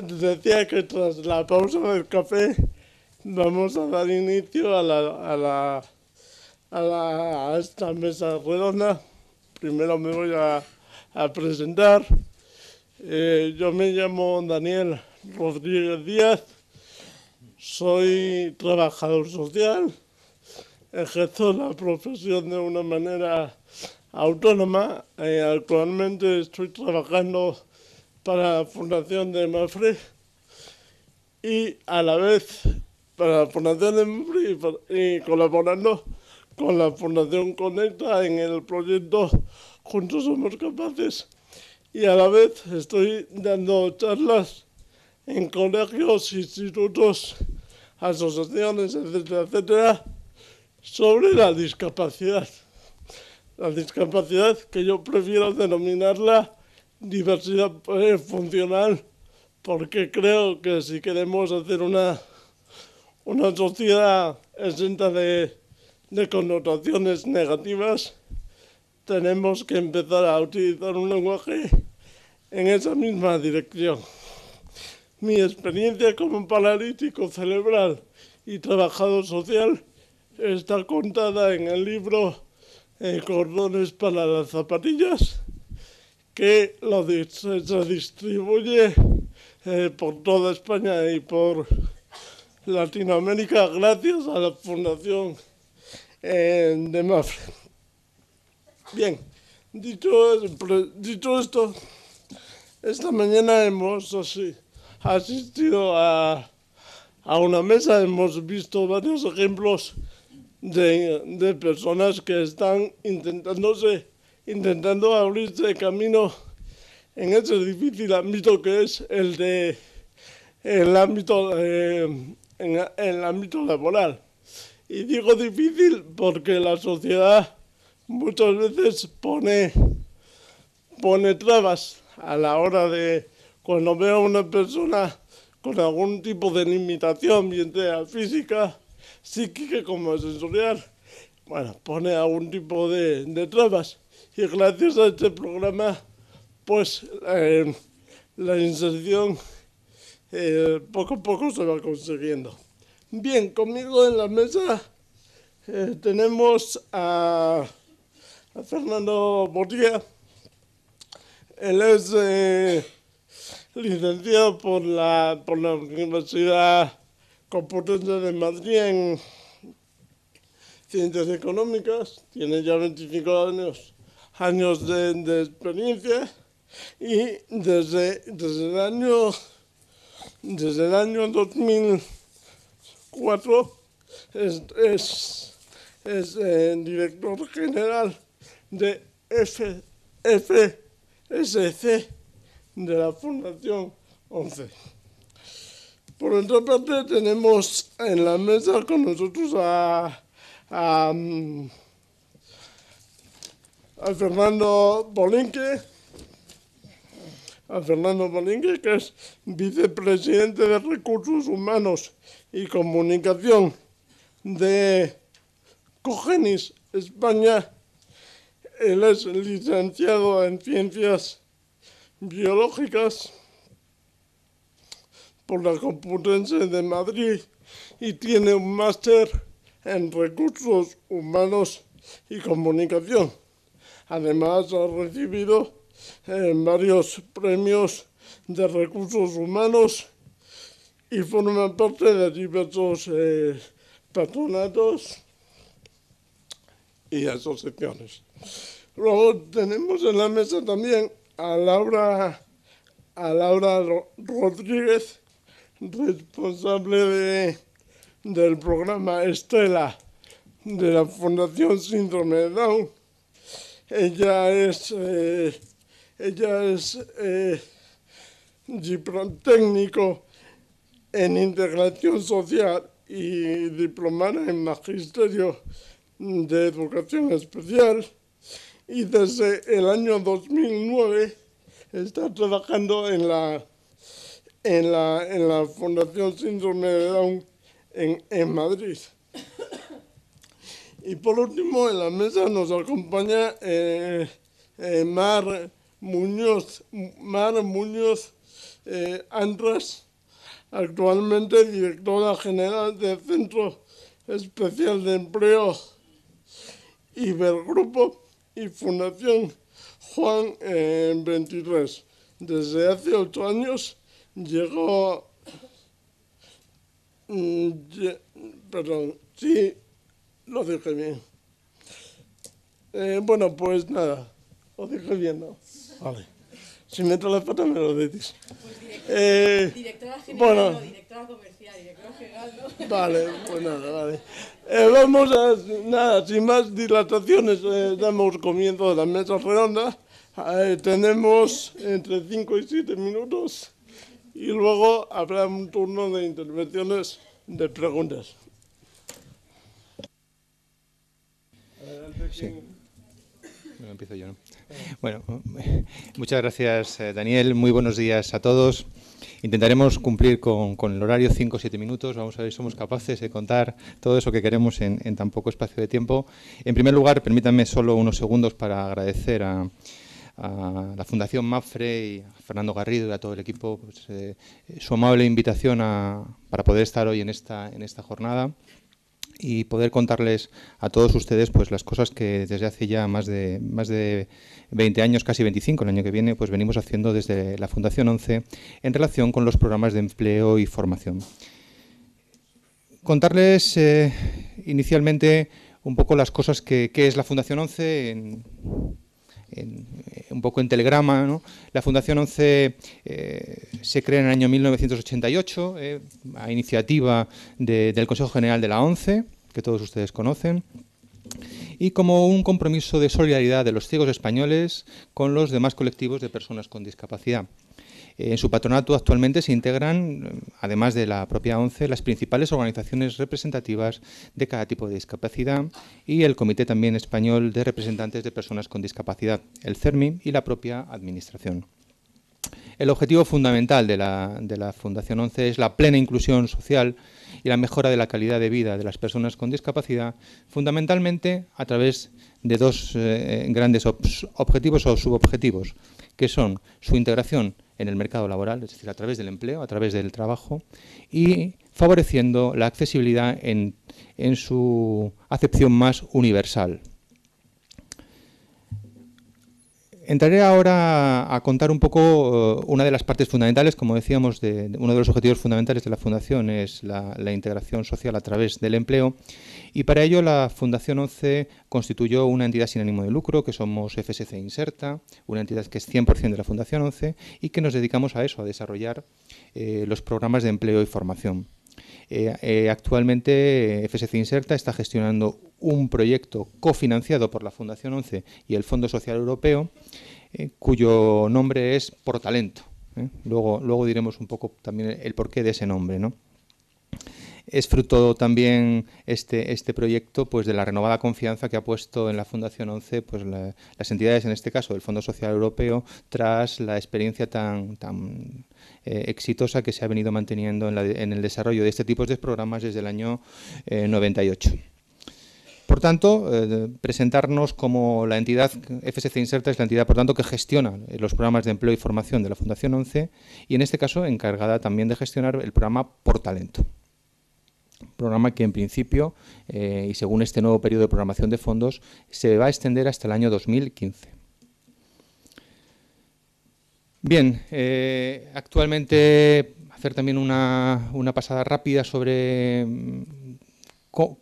decía que tras la pausa del café vamos a dar inicio a a esta mesa redonda. Primero me voy a, presentar. Eh, yo me llamo Daniel Rodríguez Díaz, soy trabajador social, ejerzo la profesión de una manera autónoma. Eh, actualmente estoy trabajando para la Fundación de Mafre y a la vez para la Fundación de Mafre y colaborando con la Fundación Conecta en el proyecto Juntos Somos Capaces. Y a la vez estoy dando charlas en colegios, institutos, asociaciones, etcétera, etcétera, sobre la discapacidad. La discapacidad que yo prefiero denominarla diversidad eh, funcional, porque creo que si queremos hacer una, sociedad exenta de, de connotaciones negativas, tenemos que empezar a utilizar un lenguaje en esa misma dirección. Mi experiencia como paralítico cerebral y trabajador social está contada en el libro eh, Cordones para las zapatillas, que lo se distribuye eh, por toda España y por Latinoamérica gracias a la Fundación eh, de Mafia. Bien, dicho, esto, esta mañana hemos asistido a, una mesa, hemos visto varios ejemplos de personas que están intentándose intentando abrirse camino en ese difícil ámbito que es el de el ámbito eh, en, el ámbito laboral. Y digo difícil porque la sociedad muchas veces pone, pone trabas a la hora de cuando veo a una persona con algún tipo de limitación, bien sea física, psíquica como sensorial, bueno, pone algún tipo de, de trabas y gracias a este programa, pues eh, la inserción eh, poco a poco se va consiguiendo. Bien, conmigo en la mesa eh, tenemos a, Fernando Borría. Él es licenciado por la, por la Universidad Complutense de Madrid en Ciencias Económicas. Tiene ya 25 años años de, experiencia y desde, desde, el año, desde el año 2004 es, es, eh, director general de F, FSC de la Fundación 11. Por otra parte, tenemos en la mesa con nosotros a mm, a Fernando Bolinque, Fernando que es vicepresidente de Recursos Humanos y Comunicación de Cogenis España. Él es licenciado en Ciencias Biológicas por la Complutense de Madrid y tiene un máster en Recursos Humanos y Comunicación. Además ha recibido eh, varios premios de recursos humanos y forma parte de diversos eh, patronatos y asociaciones. Luego tenemos en la mesa también a Laura, Rodríguez, responsable del programa Estela de la Fundación Síndrome de Down ella es, eh, ella es eh, técnico en integración social y diplomada en magisterio de educación especial y desde el año 2009 está trabajando en la, en la, Fundación Síndrome de Down en Madrid. Y por último, en la mesa nos acompaña eh, eh, Mar Muñoz, Mar Muñoz eh, Andras, actualmente directora general del Centro Especial de Empleo Ibergrupo y Fundación Juan 23. Desde hace ocho años llegó... Mm, perdón, sí, lo dije bien. Eh, bueno, pues nada, lo dije bien, ¿no? Vale. Si me entro la pata me lo decís. Pues eh, directora general, bueno, no, directora comercial, directora general, ¿no? Vale, pues nada, vale. Eh, vamos a, nada, sin más dilataciones, eh, damos comienzo de la mesa redonda. Eh, tenemos entre 5 y 7 minutos y luego habrá un turno de intervenciones de preguntas. Bueno, muchas gracias, eh, Daniel. Muy buenos días a todos. Intentaremos cumplir con, el horario 5 o 7 minutos. Vamos a ver si somos capaces de contar todo eso que queremos en, tan poco espacio de tiempo. En primer lugar, permítanme solo unos segundos para agradecer a, la Fundación Mafre y a Fernando Garrido y a todo el equipo pues, eh, su amable invitación para poder estar hoy en esta, en esta jornada y poder contarles a todos ustedes pues las cosas que desde hace ya más de más de 20 años, casi 25 el año que viene, pues venimos haciendo desde la Fundación 11 en relación con los programas de empleo y formación. Contarles eh, inicialmente un poco las cosas que, que es la Fundación 11 en, eh, un poco en telegrama. La Fundación 11 eh, se crea en el año 1988 eh, a iniciativa del Consejo General de la ONCE, que todos ustedes conocen, y como un compromiso de solidaridad de los ciegos españoles con los demás colectivos de personas con discapacidad. Eh, en su patronato actualmente se integran, eh, además de la propia ONCE, las principales organizaciones representativas de cada tipo de discapacidad y el Comité también Español de Representantes de Personas con Discapacidad, el CERMI y la propia Administración. El objetivo fundamental de la, Fundación ONCE es la plena inclusión social y la mejora de la calidad de vida de las personas con discapacidad, fundamentalmente a través de dos eh, grandes objetivos o subobjetivos, que son su integración en el mercado laboral, es decir, a través del empleo, a través del trabajo, y favoreciendo la accesibilidad en, en su acepción más universal. Entraré ahora a contar un poco eh, una de las partes fundamentales, como decíamos, de, uno de los objetivos fundamentales de la Fundación es la, integración social a través del empleo y para ello la Fundación 11 constituyó una entidad sin ánimo de lucro que somos FSC Inserta, una entidad que es 100% de la Fundación 11 y que nos dedicamos a eso, a desarrollar eh, los programas de empleo y formación. Eh, eh, actualmente FSC Inserta está gestionando un proyecto cofinanciado por la Fundación 11 y el Fondo Social Europeo, eh, cuyo nombre es Por Talento. Luego, luego diremos un poco también el porqué de ese nombre. Es fruto también este, este proyecto pues, de la renovada confianza que ha puesto en la Fundación 11 pues, las entidades, en este caso el Fondo Social Europeo, tras la experiencia tan, tan eh, exitosa que se ha venido manteniendo en, el desarrollo de este tipo de programas desde el año 98. Eh, por tanto, eh, presentarnos como la entidad FSC Inserta es la entidad, por tanto, que gestiona los programas de empleo y formación de la Fundación 11 y, en este caso, encargada también de gestionar el programa Por Talento. Programa que, en principio, y según este nuevo periodo de programación de fondos, se va a extender hasta el año 2015. Bien, eh, actualmente hacer también una, pasada rápida sobre mm,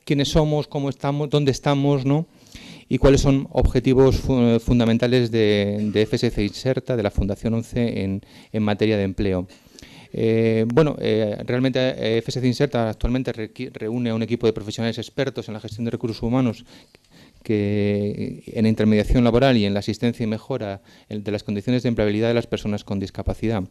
quiénes somos, cómo estamos, dónde estamos, ¿no? y cuáles son objetivos fundamentales de, FSC Inserta, de la Fundación 11, en, materia de empleo. Eh, bueno, eh, realmente FSC Inserta actualmente reúne a un equipo de profesionales expertos en la gestión de recursos humanos que en intermediación laboral y en la asistencia y mejora de las condiciones de empleabilidad de las personas con discapacidad.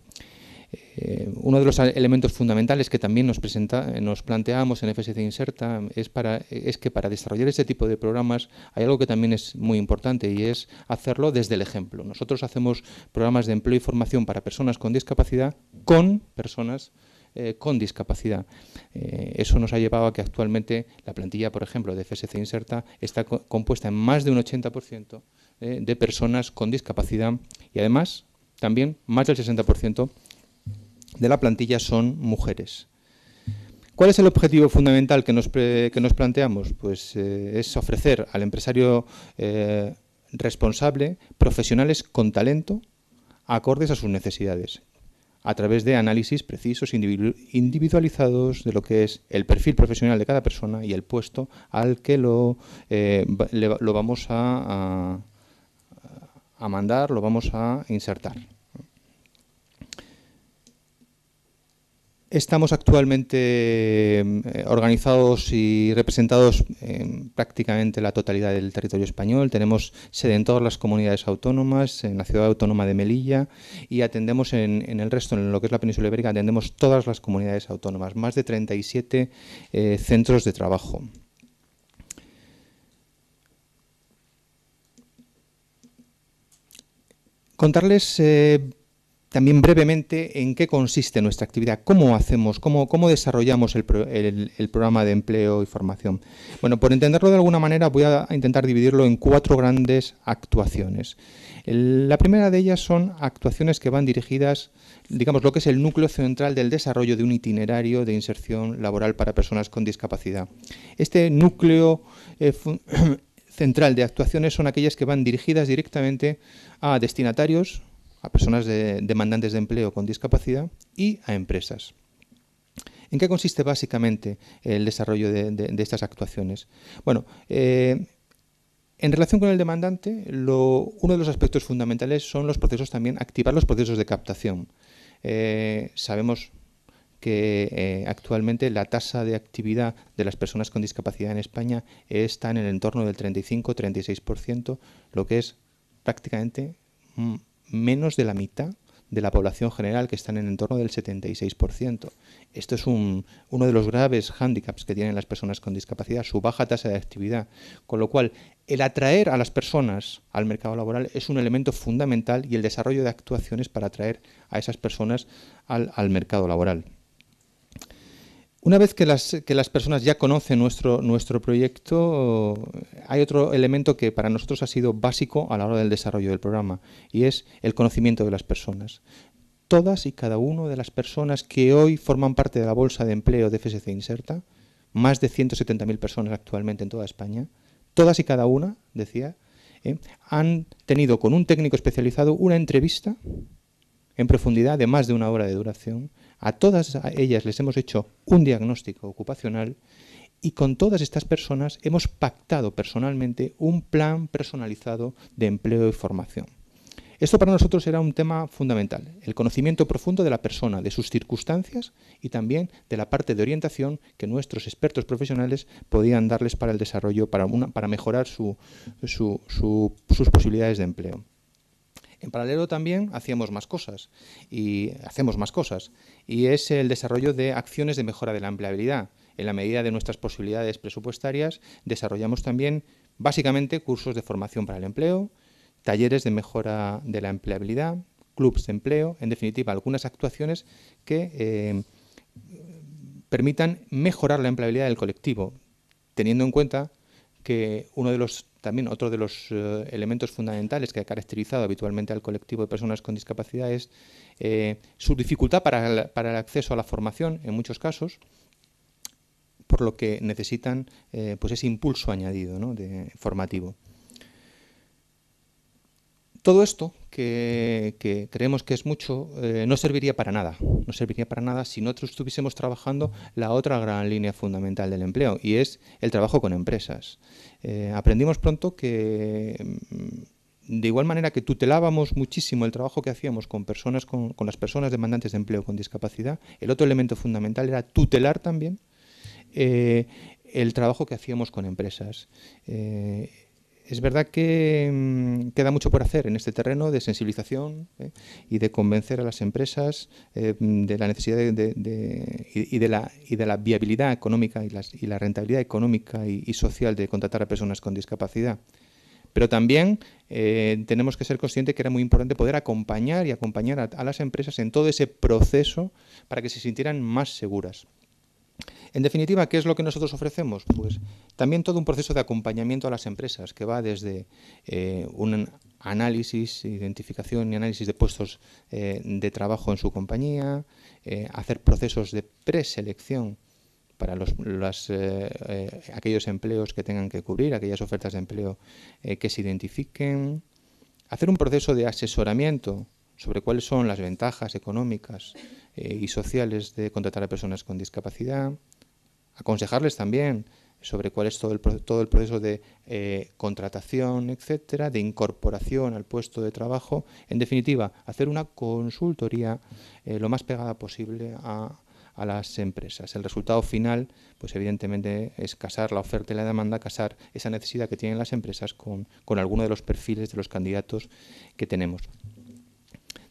Eh, uno de los elementos fundamentales que también nos, presenta, nos planteamos en FSC Inserta es, que para desarrollar este tipo de programas hay algo que también es muy importante y es hacerlo desde el ejemplo. Nosotros hacemos programas de empleo y formación para personas con discapacidad con personas eh, con discapacidad. Eh, eso nos ha llevado a que actualmente la plantilla, por ejemplo, de FSC Inserta está compuesta en más de un 80% eh, de personas con discapacidad y además también más del 60% de la plantilla son mujeres. ¿Cuál es el objetivo fundamental que que nos planteamos? Pues es ofrecer al empresario responsable profesionales con talento acordes a sus necesidades a través de análisis precisos, individualizados de lo que es el perfil profesional de cada persona y el puesto al que lo, eh, lo vamos a, a mandar, lo vamos a insertar. Estamos actualmente em, organizados y representados en prácticamente la totalidad del territorio español. Tenemos sede en todas las comunidades autónomas, en la ciudad autónoma de Melilla y atendemos en, el resto, en lo que es la península ibérica, atendemos todas las comunidades autónomas, más de 37 eh, centros de trabajo. Contarles eh, también brevemente en qué consiste nuestra actividad, cómo hacemos, cómo, desarrollamos el, programa de empleo y formación. Bueno, por entenderlo de alguna manera voy a intentar dividirlo en cuatro grandes actuaciones. la primera de ellas son actuaciones que van dirigidas, digamos, lo que es el núcleo central del desarrollo de un itinerario de inserción laboral para personas con discapacidad. Este núcleo... Eh, central de actuaciones son aquellas que van dirigidas directamente a destinatarios a personas de, demandantes de empleo con discapacidad y a empresas. ¿En qué consiste básicamente el desarrollo de, estas actuaciones? Bueno, eh, en relación con el demandante, uno de los aspectos fundamentales son los procesos también, activar los procesos de captación. Eh, sabemos que eh, actualmente la tasa de actividad de las personas con discapacidad en España está en el entorno del 35-36%, lo que es prácticamente mm, menos de la mitad de la población general, que están en el entorno del 76%. Esto es uno de los graves hándicaps que tienen las personas con discapacidad, su baja tasa de actividad. Con lo cual, el atraer a las personas al mercado laboral es un elemento fundamental y el desarrollo de actuaciones para atraer a esas personas al mercado laboral. Una vez que las, personas ya conocen nuestro, nuestro proyecto, hay otro elemento que para nosotros ha sido básico a la hora del desarrollo del programa y es el conocimiento de las personas. Todas y cada una de las personas que hoy forman parte de la bolsa de empleo de FSC Inserta, más de 170.000 personas actualmente en toda España, todas y cada una, decía, ¿eh? han tenido con un técnico especializado una entrevista en profundidad de más de una hora de duración a todas ellas les hemos hecho un diagnóstico ocupacional y con todas estas personas hemos pactado personalmente un plan personalizado de empleo y formación. Esto para nosotros era un tema fundamental, el conocimiento profundo de la persona, de sus circunstancias y también de la parte de orientación que nuestros expertos profesionales podían darles para el desarrollo, para, mejorar sus posibilidades de empleo. En paralelo también hacíamos más cosas y hacemos más cosas y es el desarrollo de acciones de mejora de la empleabilidad. En la medida de nuestras posibilidades presupuestarias desarrollamos también básicamente cursos de formación para el empleo, talleres de mejora de la empleabilidad, clubs de empleo, en definitiva algunas actuaciones que eh, permitan mejorar la empleabilidad del colectivo, teniendo en cuenta que uno de los también otro de los eh, elementos fundamentales que ha caracterizado habitualmente al colectivo de personas con discapacidad es eh, su dificultad para el, acceso a la formación en muchos casos, por lo que necesitan eh, pues ese impulso añadido ¿no? de, formativo. Todo esto, que, creemos que es mucho, eh, no serviría para nada. No serviría para nada si nosotros estuviésemos trabajando la otra gran línea fundamental del empleo, y es el trabajo con empresas. Eh, aprendimos pronto que... Mm, de igual manera que tutelábamos muchísimo el trabajo que hacíamos con personas las personas demandantes de empleo con discapacidad, el otro elemento fundamental era tutelar también eh, el trabajo que hacíamos con empresas es verdad que mm, queda mucho por hacer en este terreno de sensibilización ¿eh? y de convencer a las empresas eh, de la necesidad y, de la, viabilidad económica y, la rentabilidad económica y, social de contratar a personas con discapacidad. Pero también eh, tenemos que ser conscientes que era muy importante poder acompañar y acompañar a las empresas en todo ese proceso para que se sintieran más seguras. En definitiva, ¿qué es lo que nosotros ofrecemos? Pues también todo un proceso de acompañamiento a las empresas que va desde eh, un análisis, identificación y análisis de puestos eh, de trabajo en su compañía, eh, hacer procesos de preselección para los, aquellos empleos que tengan que cubrir, aquellas ofertas de empleo que se identifiquen, hacer un proceso de asesoramiento sobre cuáles son las ventajas económicas eh, y sociales de contratar a personas con discapacidad, aconsejarles también sobre cuál es todo el, todo el proceso de eh, contratación, etcétera, de incorporación al puesto de trabajo. En definitiva, hacer una consultoría eh, lo más pegada posible a, las empresas. El resultado final, pues evidentemente, es casar la oferta y la demanda, casar esa necesidad que tienen las empresas con, con alguno de los perfiles de los candidatos que tenemos.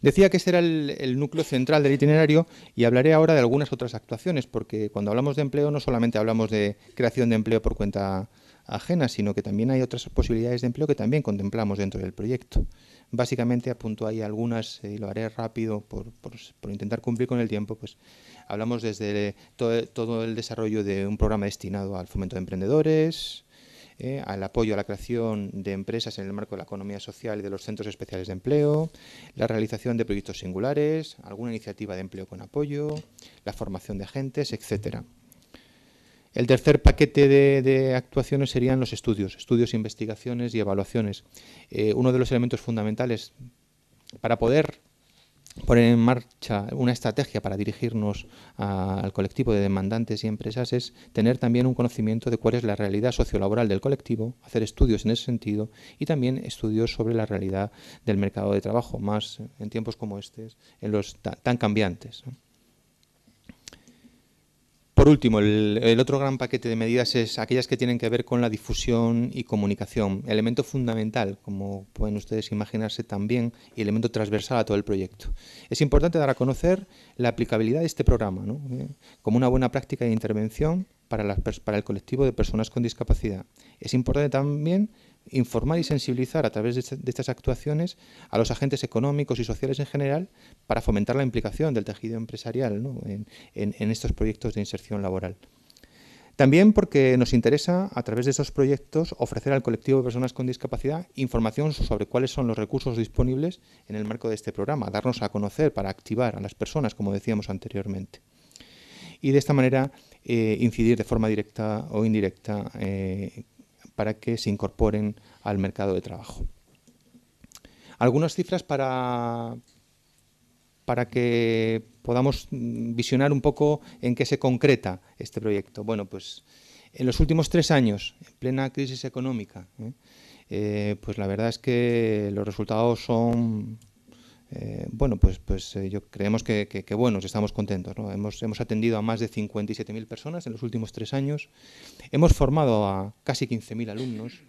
Decía que ese era el, núcleo central del itinerario y hablaré ahora de algunas otras actuaciones, porque cuando hablamos de empleo no solamente hablamos de creación de empleo por cuenta ajena, sino que también hay otras posibilidades de empleo que también contemplamos dentro del proyecto. Básicamente apunto ahí algunas y lo haré rápido por, intentar cumplir con el tiempo, pues hablamos desde todo, todo el desarrollo de un programa destinado al fomento de emprendedores, eh, al apoyo a la creación de empresas en el marco de la economía social y de los centros especiales de empleo, la realización de proyectos singulares, alguna iniciativa de empleo con apoyo, la formación de agentes, etcétera. El tercer paquete de, actuaciones serían los estudios, estudios, investigaciones y evaluaciones. Eh, uno de los elementos fundamentales para poder poner en marcha una estrategia para dirigirnos al colectivo de demandantes y empresas es tener también un conocimiento de cuál es la realidad sociolaboral del colectivo, hacer estudios en ese sentido y también estudios sobre la realidad del mercado de trabajo, más en tiempos como este, en los tan, cambiantes. Por último, el, otro gran paquete de medidas es aquellas que tienen que ver con la difusión y comunicación, elemento fundamental, como pueden ustedes imaginarse también, y elemento transversal a todo el proyecto. Es importante dar a conocer la aplicabilidad de este programa, eh, como una buena práctica de intervención para, para el colectivo de personas con discapacidad. Es importante también informar y sensibilizar a través este, de, estas actuaciones a los agentes económicos y sociales en general para fomentar la implicación del tejido empresarial en, estos proyectos de inserción laboral. También porque nos interesa, a través de estos proyectos, ofrecer al colectivo de personas con discapacidad información sobre cuáles son los recursos disponibles en el marco de este programa, darnos a conocer para activar a las personas, como decíamos anteriormente. Y de esta manera eh, incidir de forma directa o indirecta eh, para que se incorporen al mercado de trabajo. Algunas cifras para, para que podamos visionar un poco en qué se concreta este proyecto. Bueno, pues en los últimos tres años, en plena crisis económica, ¿eh? Eh, pues la verdad es que los resultados son eh, bueno, pues, pues eh, yo creemos que, que, bueno, estamos contentos. ¿no? Hemos, hemos, atendido a más de 57.000 personas en los últimos tres años, hemos formado a casi 15.000 alumnos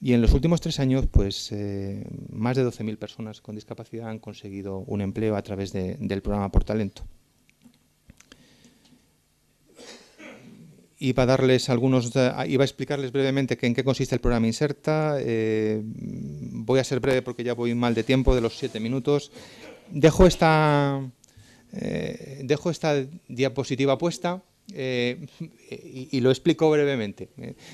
y en los últimos tres años, pues eh, más de 12.000 personas con discapacidad han conseguido un empleo a través del programa Por Talento. iba a darles algunos, eh, iba a explicarles brevemente en qué consiste el programa Inserta. Eh, voy a ser breve porque ya voy mal de tiempo, de los siete minutos. Dejo esta, eh, diapositiva puesta. y, lo explico brevemente.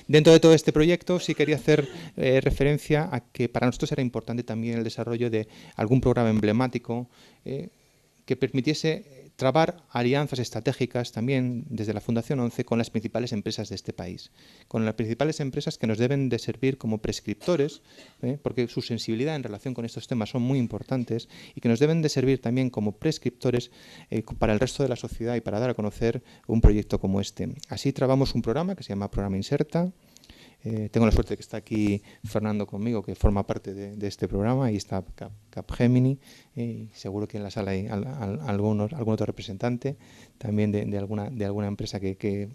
Dentro de todo este proyecto sí quería hacer referencia a que para nosotros era importante también el desarrollo de algún programa emblemático que permitiese trabar alianzas estratégicas también desde la Fundación 11 con las principales empresas de este país, con las principales empresas que nos deben de servir como prescriptores, ¿eh? porque su sensibilidad en relación con estos temas son muy importantes y que nos deben de servir también como prescriptores eh, para el resto de la sociedad y para dar a conocer un proyecto como este. Así trabamos un programa que se llama Programa Inserta, eh, tengo la suerte de que está aquí Fernando conmigo, que forma parte de, este programa, y está Cap, Capgemini, eh, seguro que en la sala hay algunos, algún otro representante también de, alguna, de alguna empresa que,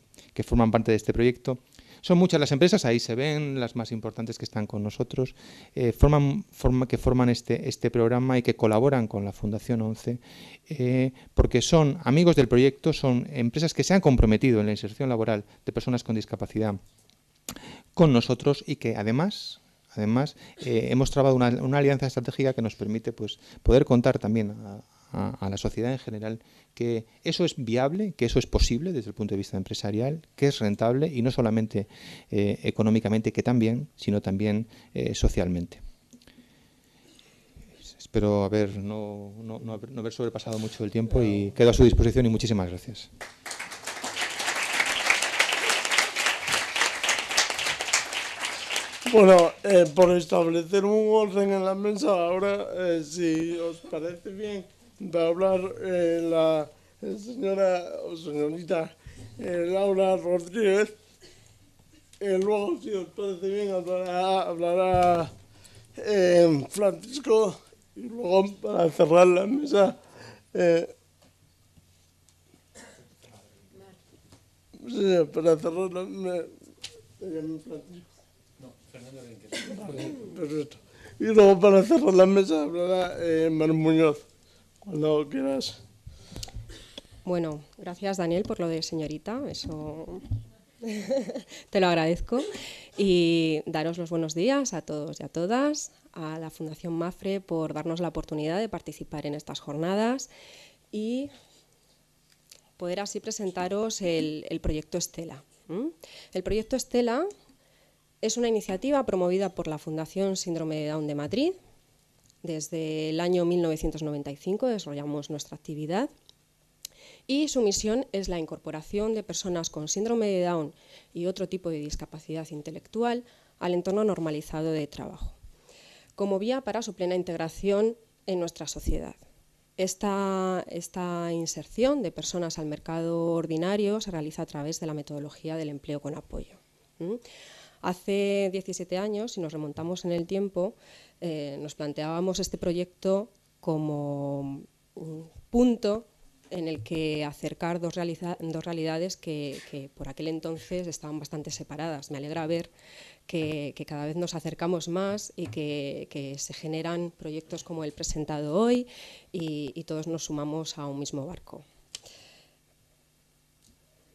forman parte de este proyecto. Son muchas las empresas, ahí se ven las más importantes que están con nosotros, eh, forman, forma, que forman este, este programa y que colaboran con la Fundación 11, porque son amigos del proyecto, son empresas que se han comprometido en la inserción laboral de personas con discapacidad con nosotros y que además Además, eh, hemos trabado una, alianza estratégica que nos permite pues, poder contar también a, la sociedad en general que eso es viable, que eso es posible desde el punto de vista empresarial, que es rentable y no solamente eh, económicamente, que también, sino también eh, socialmente. Espero haber, no, no, no haber sobrepasado mucho el tiempo y quedo a su disposición y muchísimas gracias. Bueno, eh, por establecer un orden en la mesa, ahora, eh, si os parece bien, va a hablar eh, la señora o señorita Laura Rodríguez. luego, si os parece bien, hablará, Francisco. Y luego, para cerrar la mesa, para cerrar la mesa, y luego para cerrar la mesa eh, Muñoz, cuando quieras. Bueno, gracias Daniel por lo de señorita, eso te lo agradezco. Y daros los buenos días a todos y a todas, a la Fundación Mafre por darnos la oportunidad de participar en estas jornadas y poder así presentaros el, proyecto Estela. El proyecto Estela es una iniciativa promovida por la Fundación Síndrome de Down de Madrid. Desde el año 1995 desarrollamos nuestra actividad y su misión es la incorporación de personas con síndrome de Down y otro tipo de discapacidad intelectual al entorno normalizado de trabajo, como vía para su plena integración en nuestra sociedad. Esta, inserción de personas al mercado ordinario se realiza a través de la metodología del empleo con apoyo. Hace 17 años, si nos remontamos en el tiempo, eh, nos planteábamos este proyecto como un mm, punto en el que acercar dos, realidades que, por aquel entonces estaban bastante separadas. Me alegra ver que, cada vez nos acercamos más y que, se generan proyectos como el presentado hoy y todos nos sumamos a un mismo barco.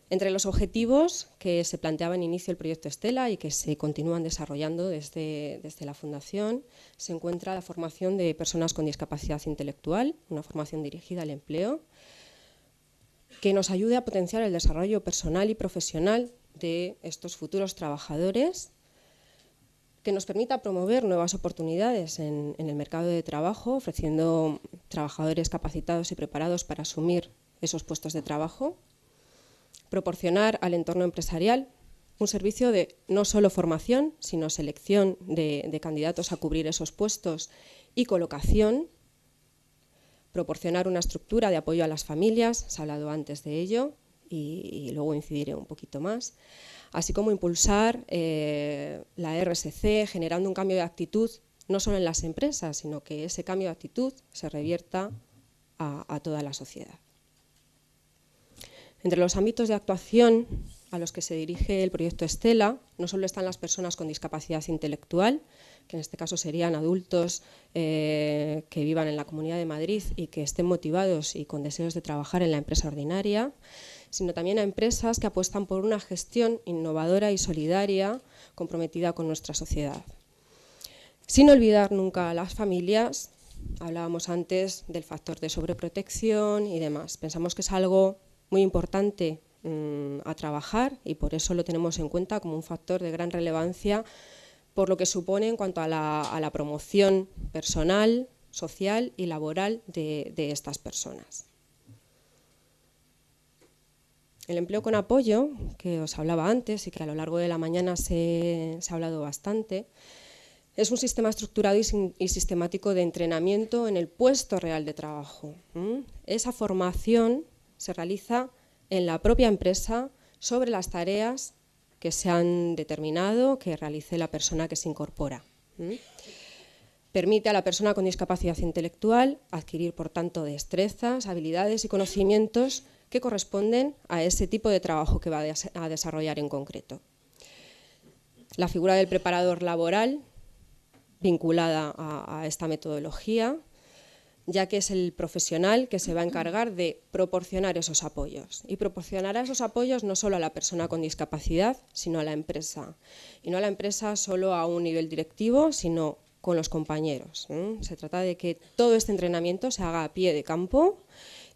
Entre los objetivos que se planteaba en inicio el proyecto Estela y que se continúan desarrollando desde, desde, la Fundación, se encuentra la formación de personas con discapacidad intelectual, una formación dirigida al empleo, que nos ayude a potenciar el desarrollo personal y profesional de estos futuros trabajadores, que nos permita promover nuevas oportunidades en el mercado de trabajo, ofreciendo trabajadores capacitados y preparados para asumir esos puestos de trabajo proporcionar al entorno empresarial un servicio de no solo formación, sino selección de, candidatos a cubrir esos puestos y colocación, proporcionar una estructura de apoyo a las familias, se ha hablado antes de ello y, luego incidiré un poquito más, así como impulsar eh, la RSC generando un cambio de actitud no solo en las empresas, sino que ese cambio de actitud se revierta a toda la sociedad. Entre los ámbitos de actuación a los que se dirige el proyecto Estela, no solo están las personas con discapacidad intelectual, que en este caso serían adultos eh, que vivan en la Comunidad de Madrid y que estén motivados y con deseos de trabajar en la empresa ordinaria, sino también a empresas que apuestan por una gestión innovadora y solidaria comprometida con nuestra sociedad. Sin olvidar nunca a las familias, hablábamos antes del factor de sobreprotección y demás. Pensamos que es algo muy importante mm, a trabajar y por eso lo tenemos en cuenta como un factor de gran relevancia por lo que supone en cuanto a la, promoción personal, social y laboral de, estas personas. El empleo con apoyo, que os hablaba antes y que a lo largo de la mañana se, ha hablado bastante, es un sistema estructurado y, sistemático de entrenamiento en el puesto real de trabajo. Esa formación se realiza en la propia empresa sobre las tareas que se han determinado que realice la persona que se incorpora. Permite a la persona con discapacidad intelectual adquirir, por tanto, destrezas, habilidades y conocimientos que corresponden a ese tipo de trabajo que va a desarrollar en concreto. La figura del preparador laboral, vinculada a esta metodología, ya que es el profesional que se va a encargar de proporcionar esos apoyos. Y proporcionará esos apoyos no solo a la persona con discapacidad, sino a la empresa. Y no a la empresa solo a un nivel directivo, sino con los compañeros. ¿eh? Se trata de que todo este entrenamiento se haga a pie de campo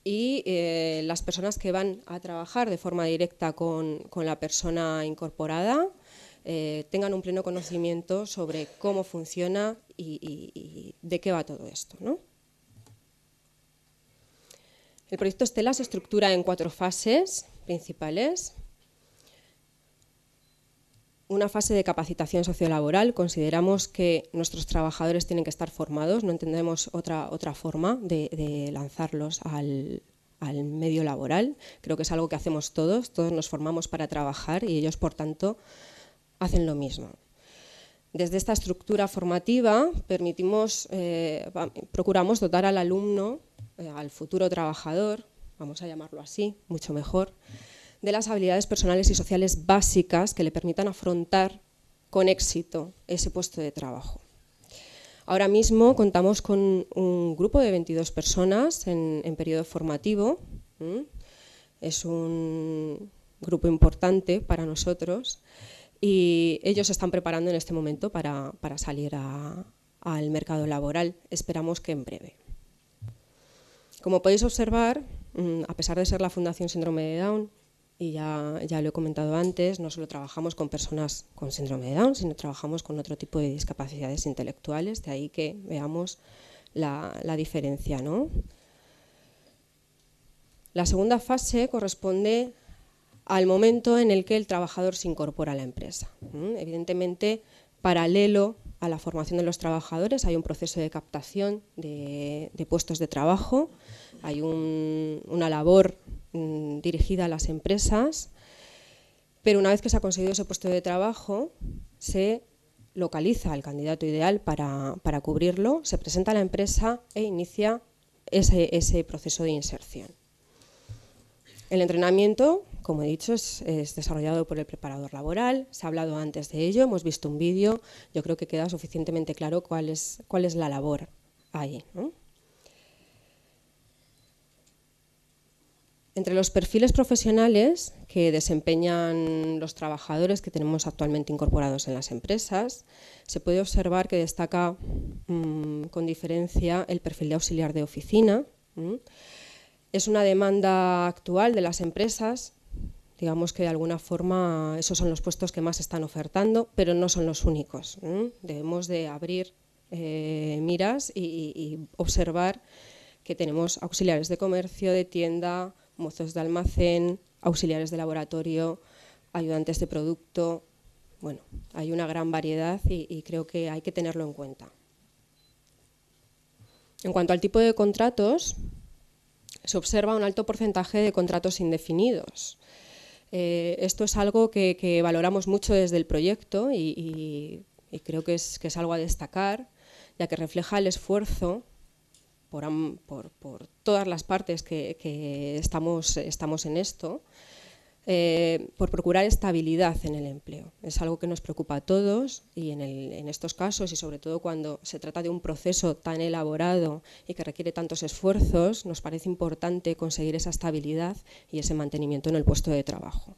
y eh, las personas que van a trabajar de forma directa con, la persona incorporada eh, tengan un pleno conocimiento sobre cómo funciona y, y de qué va todo esto. ¿no? El proyecto Estela se estructura en cuatro fases principales. Una fase de capacitación sociolaboral. Consideramos que nuestros trabajadores tienen que estar formados, no entendemos otra, otra forma de, lanzarlos al medio laboral. Creo que es algo que hacemos todos, todos nos formamos para trabajar y ellos, por tanto, hacen lo mismo. Desde esta estructura formativa eh, procuramos dotar al alumno, eh, al futuro trabajador, vamos a llamarlo así, mucho mejor, de las habilidades personales y sociales básicas que le permitan afrontar con éxito ese puesto de trabajo. Ahora mismo contamos con un grupo de 22 personas en periodo formativo. Es un grupo importante para nosotros y ellos están preparando en este momento para, salir al mercado laboral. Esperamos que en breve. Como podéis observar, mm, a pesar de ser la Fundación Síndrome de Down, y ya, ya lo he comentado antes, no solo trabajamos con personas con síndrome de Down, sino trabajamos con otro tipo de discapacidades intelectuales, de ahí que veamos la, diferencia. La segunda fase corresponde al momento en el que el trabajador se incorpora a la empresa. Evidentemente, paralelo a la formación de los trabajadores hay un proceso de captación de, puestos de trabajo, hay una labor mm, dirigida a las empresas, pero una vez que se ha conseguido ese puesto de trabajo, se localiza al candidato ideal para, cubrirlo, se presenta a la empresa e inicia ese, ese proceso de inserción. El entrenamiento como he dicho, es, desarrollado por el preparador laboral. Se ha hablado antes de ello, hemos visto un vídeo. Yo creo que queda suficientemente claro cuál es, la labor ahí. Entre los perfiles profesionales que desempeñan los trabajadores que tenemos actualmente incorporados en las empresas, se puede observar que destaca mm, con diferencia el perfil de auxiliar de oficina. Es una demanda actual de las empresas digamos que de alguna forma esos son los puestos que más están ofertando, pero no son los únicos. Debemos de abrir eh, miras y, observar que tenemos auxiliares de comercio, de tienda, mozos de almacén, auxiliares de laboratorio, ayudantes de producto. Bueno, hay una gran variedad y creo que hay que tenerlo en cuenta. En cuanto al tipo de contratos, se observa un alto porcentaje de contratos indefinidos. Eh, esto es algo que, valoramos mucho desde el proyecto y, creo que es, algo a destacar, ya que refleja el esfuerzo por, todas las partes que, estamos en esto eh, por procurar estabilidad en el empleo. Es algo que nos preocupa a todos y en, estos casos, y sobre todo cuando se trata de un proceso tan elaborado y que requiere tantos esfuerzos, nos parece importante conseguir esa estabilidad y ese mantenimiento en el puesto de trabajo.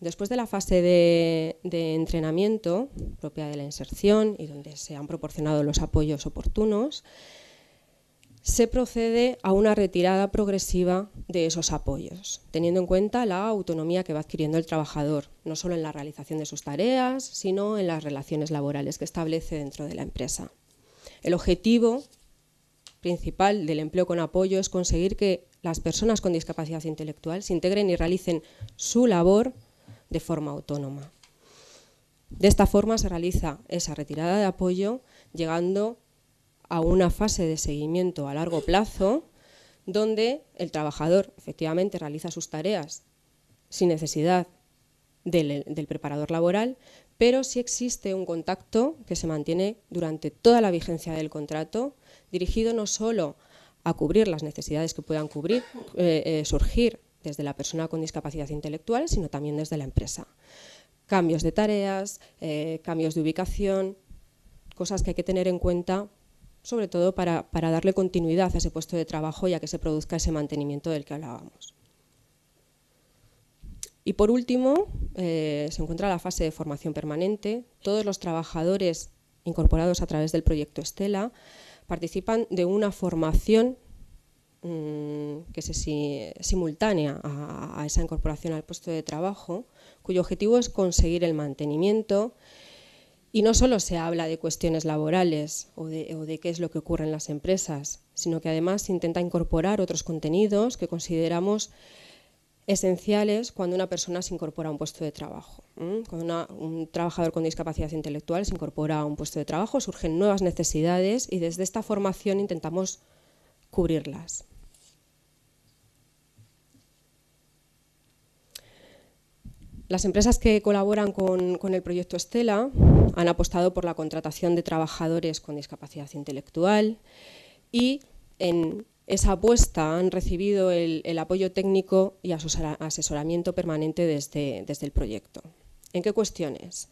Después de la fase de entrenamiento propia de la inserción y donde se han proporcionado los apoyos oportunos, se procede a una retirada progresiva de esos apoyos, teniendo en cuenta la autonomía que va adquiriendo el trabajador, no solo en la realización de sus tareas, sino en las relaciones laborales que establece dentro de la empresa. El objetivo principal del empleo con apoyo es conseguir que las personas con discapacidad intelectual se integren y realicen su labor de forma autónoma. De esta forma se realiza esa retirada de apoyo, llegando a una fase de seguimiento a largo plazo donde el trabajador efectivamente realiza sus tareas sin necesidad del, preparador laboral, pero sí existe un contacto que se mantiene durante toda la vigencia del contrato, dirigido no solo a cubrir las necesidades que puedan cubrir, eh, eh, surgir desde la persona con discapacidad intelectual, sino también desde la empresa. Cambios de tareas, eh, cambios de ubicación, cosas que hay que tener en cuenta sobre todo para, darle continuidad a ese puesto de trabajo y a que se produzca ese mantenimiento del que hablábamos. Y por último, eh, se encuentra la fase de formación permanente. Todos los trabajadores incorporados a través del proyecto Estela participan de una formación mm, que es simultánea a, esa incorporación al puesto de trabajo, cuyo objetivo es conseguir el mantenimiento y no solo se habla de cuestiones laborales o de, qué es lo que ocurre en las empresas, sino que además se intenta incorporar otros contenidos que consideramos esenciales cuando una persona se incorpora a un puesto de trabajo. Cuando un trabajador con discapacidad intelectual se incorpora a un puesto de trabajo, surgen nuevas necesidades y desde esta formación intentamos cubrirlas. Las empresas que colaboran con, el proyecto Estela han apostado por la contratación de trabajadores con discapacidad intelectual y en esa apuesta han recibido el, apoyo técnico y asesoramiento permanente desde, el proyecto. ¿En qué cuestiones?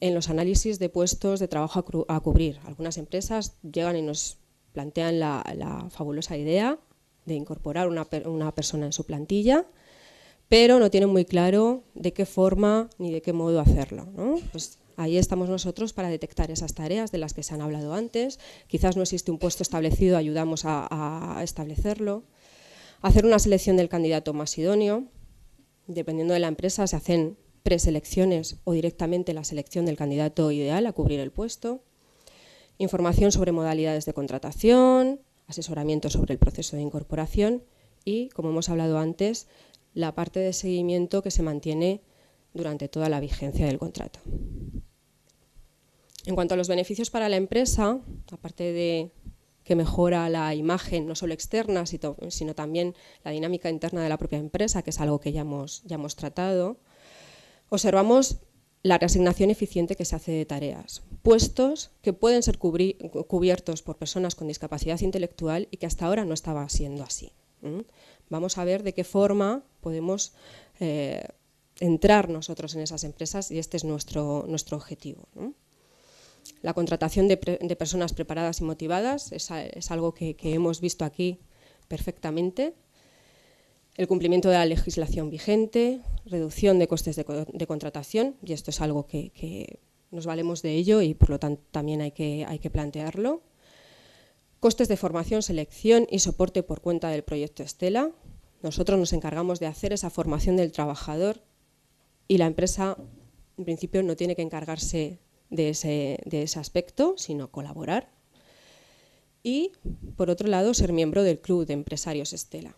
En los análisis de puestos de trabajo a, cubrir. Algunas empresas llegan y nos plantean la, fabulosa idea de incorporar una persona en su plantilla, pero no tienen muy claro de qué forma ni de qué modo hacerlo. Pues ahí estamos nosotros para detectar esas tareas de las que se han hablado antes. Quizás no existe un puesto establecido, ayudamos a, a establecerlo. Hacer una selección del candidato más idóneo. Dependiendo de la empresa, se hacen preselecciones o directamente la selección del candidato ideal a cubrir el puesto. Información sobre modalidades de contratación, asesoramiento sobre el proceso de incorporación y, como hemos hablado antes, la parte de seguimiento que se mantiene durante toda la vigencia del contrato. En cuanto a los beneficios para la empresa, aparte de que mejora la imagen no solo externa, sino también la dinámica interna de la propia empresa, que es algo que ya hemos, ya hemos tratado, observamos la reasignación eficiente que se hace de tareas, puestos que pueden ser cubiertos por personas con discapacidad intelectual y que hasta ahora no estaba siendo así vamos a ver de qué forma podemos eh, entrar nosotros en esas empresas y este es nuestro, nuestro objetivo. La contratación de, personas preparadas y motivadas es, algo que, hemos visto aquí perfectamente. El cumplimiento de la legislación vigente, reducción de costes de, contratación, y esto es algo que, que, nos valemos de ello y por lo tanto también hay que, hay que plantearlo Costes de formación, selección y soporte por cuenta del proyecto Estela. Nosotros nos encargamos de hacer esa formación del trabajador y la empresa, en principio, no tiene que encargarse de ese, aspecto, sino colaborar. Y, por otro lado, ser miembro del Club de Empresarios Estela.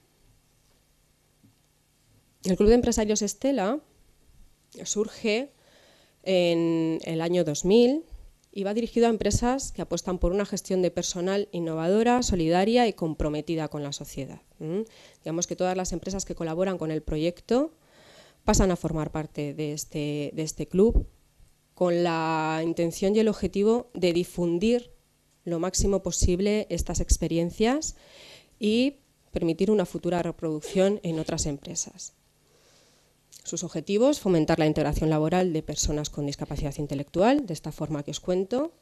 El Club de Empresarios Estela surge en el año 2000 y va dirigido a empresas que apuestan por una gestión de personal innovadora, solidaria y comprometida con la sociedad. Digamos que todas las empresas que colaboran con el proyecto pasan a formar parte este, de este club con la intención y el objetivo de difundir lo máximo posible estas experiencias y permitir una futura reproducción en otras empresas. Sus objetivos, fomentar la integración laboral de personas con discapacidad intelectual, de esta forma que os cuento,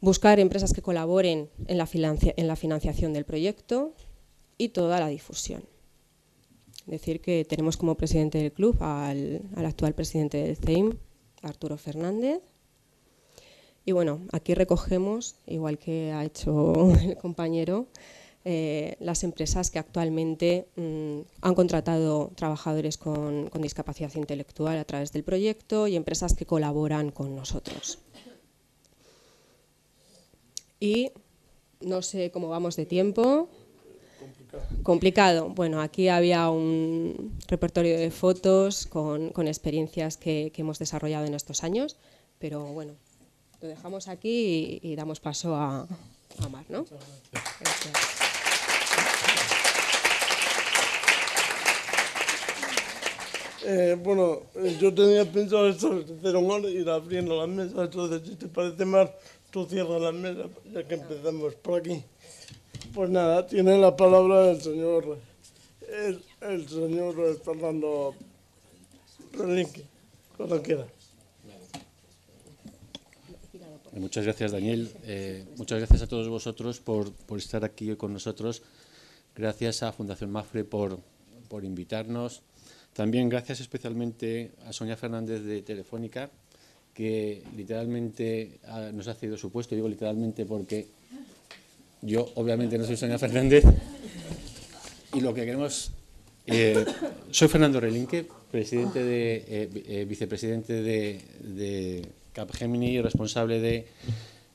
buscar empresas que colaboren en la, financiación del proyecto y toda la difusión. Decir que tenemos como presidente del club al, al actual presidente del CEIM, Arturo Fernández, y bueno, aquí recogemos, igual que ha hecho el compañero, eh, las empresas que actualmente mm, han contratado trabajadores con, discapacidad intelectual a través del proyecto y empresas que colaboran con nosotros. Y no sé cómo vamos de tiempo. Complicado. Bueno, aquí había un repertorio de fotos con, experiencias que, hemos desarrollado en estos años, pero bueno, lo dejamos aquí y, damos paso a, Mar, ¿no? gracias. Eh, bueno, eh, yo tenía pensado esto, ir abriendo la mesa, entonces si te parece mal, tú cierras la mesa, ya que empezamos por aquí. Pues nada, tiene la palabra el señor, el, Fernando Relinque, cuando quiera. Eh, muchas gracias, Daniel. muchas gracias a todos vosotros por, estar aquí con nosotros. Gracias a Fundación Mafre por, por invitarnos también gracias especialmente a Sonia Fernández de Telefónica, que literalmente ah, nos ha cedido su puesto, digo literalmente porque yo obviamente no soy Sonia Fernández, y lo que queremos... Eh, soy Fernando Relinque, presidente de, eh, eh, vicepresidente de, de Capgemini y responsable de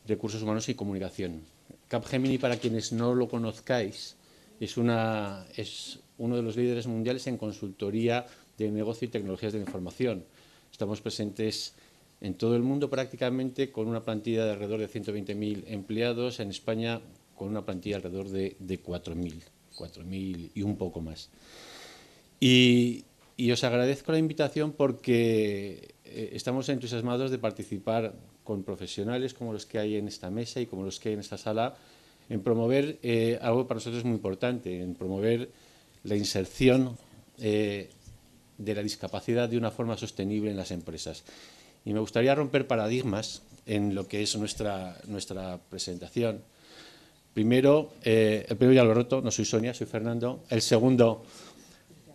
Recursos Humanos y Comunicación. Capgemini, para quienes no lo conozcáis, es una, es uno de los líderes mundiales en consultoría de negocio y tecnologías de información. Estamos presentes en todo el mundo prácticamente con una plantilla de alrededor de 120.000 empleados, en España con una plantilla alrededor de, 4.000, 4.000 y un poco más. Y, y, os agradezco la invitación porque eh, estamos entusiasmados de participar con profesionales como los que hay en esta mesa y como los que hay en esta sala, en promover eh, algo para nosotros muy importante, en promover la inserción eh, de la discapacidad de una forma sostenible en las empresas. Y me gustaría romper paradigmas en lo que es nuestra, nuestra presentación. Primero, eh, el primero ya lo he roto, no soy Sonia, soy Fernando. El segundo,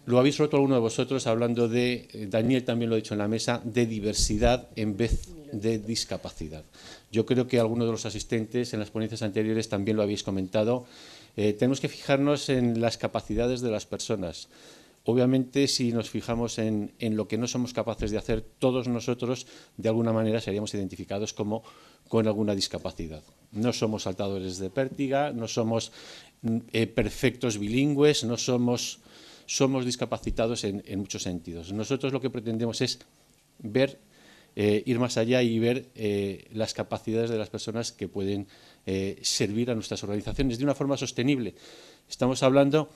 lo habéis roto alguno de vosotros hablando de, eh, Daniel también lo ha dicho en la mesa, de diversidad en vez de discapacidad. Yo creo que algunos de los asistentes en las ponencias anteriores también lo habéis comentado eh, tenemos que fijarnos en las capacidades de las personas. Obviamente, si nos fijamos en, en, lo que no somos capaces de hacer, todos nosotros, de alguna manera, seríamos identificados como con alguna discapacidad. No somos saltadores de pértiga, no somos mm, eh, perfectos bilingües, no somos, somos discapacitados en, muchos sentidos. Nosotros lo que pretendemos es ver, eh, ir más allá y ver las capacidades de las personas que pueden eh, servir a nuestras organizaciones de una forma sostenible. Estamos hablando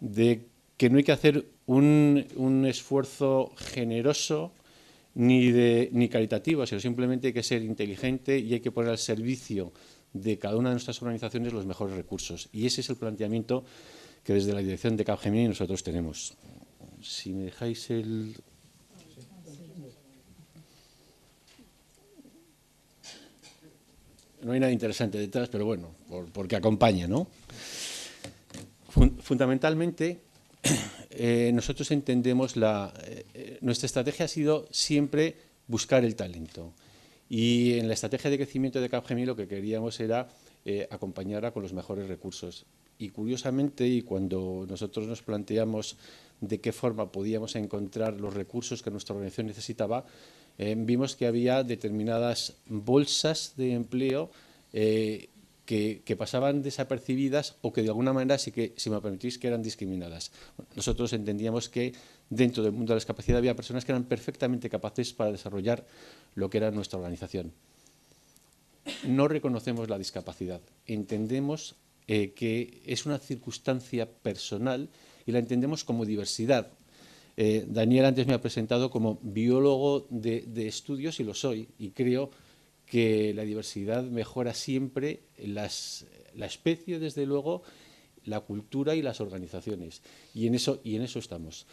de que no hay que hacer un, esfuerzo generoso ni, de, ni caritativo, sino simplemente hay que ser inteligente y hay que poner al servicio de cada una de nuestras organizaciones los mejores recursos. Y ese es el planteamiento que desde la dirección de Capgemini nosotros tenemos. Si me dejáis el no hay nada interesante detrás, pero bueno, porque acompaña, ¿no? fundamentalmente, eh, nosotros entendemos la... Eh, eh, nuestra estrategia ha sido siempre buscar el talento. Y en la estrategia de crecimiento de Capgemini lo que queríamos era eh, acompañarla con los mejores recursos. Y curiosamente, y cuando nosotros nos planteamos de qué forma podíamos encontrar los recursos que nuestra organización necesitaba, eh, vimos que había determinadas bolsas de empleo eh, que, pasaban desapercibidas o que de alguna manera sí que, si me permitís, que eran discriminadas. nosotros entendíamos que dentro del mundo de la discapacidad había personas que eran perfectamente capaces para desarrollar lo que era nuestra organización. No reconocemos la discapacidad, entendemos eh, que es una circunstancia personal y la entendemos como diversidad, eh, Daniel antes me ha presentado como biólogo de, estudios y lo soy, y creo que la diversidad mejora siempre las, la especie, desde luego, la cultura y las organizaciones. Y en eso, y en eso estamos.